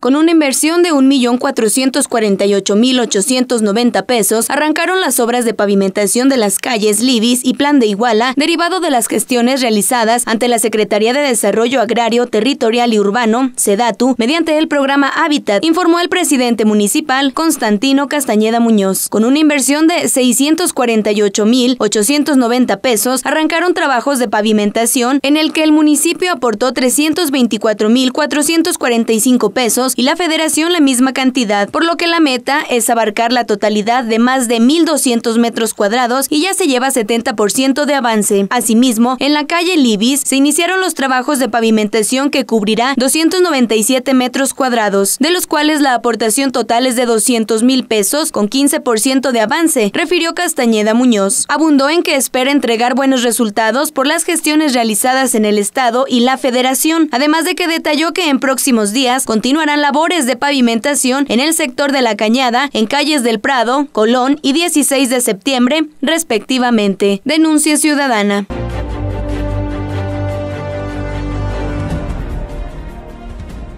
Con una inversión de 1.448.890 pesos, arrancaron las obras de pavimentación de las calles Libis y Plan de Iguala, derivado de las gestiones realizadas ante la Secretaría de Desarrollo Agrario, Territorial y Urbano, SEDATU, mediante el programa Hábitat, informó el presidente municipal Constantino Castañeda Muñoz. Con una inversión de 648.890 pesos, arrancaron trabajos de pavimentación en el que el municipio aportó 324.445 pesos y la federación la misma cantidad, por lo que la meta es abarcar la totalidad de más de 1.200 metros cuadrados y ya se lleva 70% de avance. Asimismo, en la calle Libis se iniciaron los trabajos de pavimentación que cubrirá 297 metros cuadrados, de los cuales la aportación total es de 200 mil pesos con 15% de avance, refirió Castañeda Muñoz. Abundó en que espera entregar buenos resultados por las gestiones realizadas en el Estado y la Federación, además de que detalló que en próximos días continuarán labores de pavimentación en el sector de La Cañada, en calles del Prado, Colón y 16 de septiembre, respectivamente. Denuncia Ciudadana.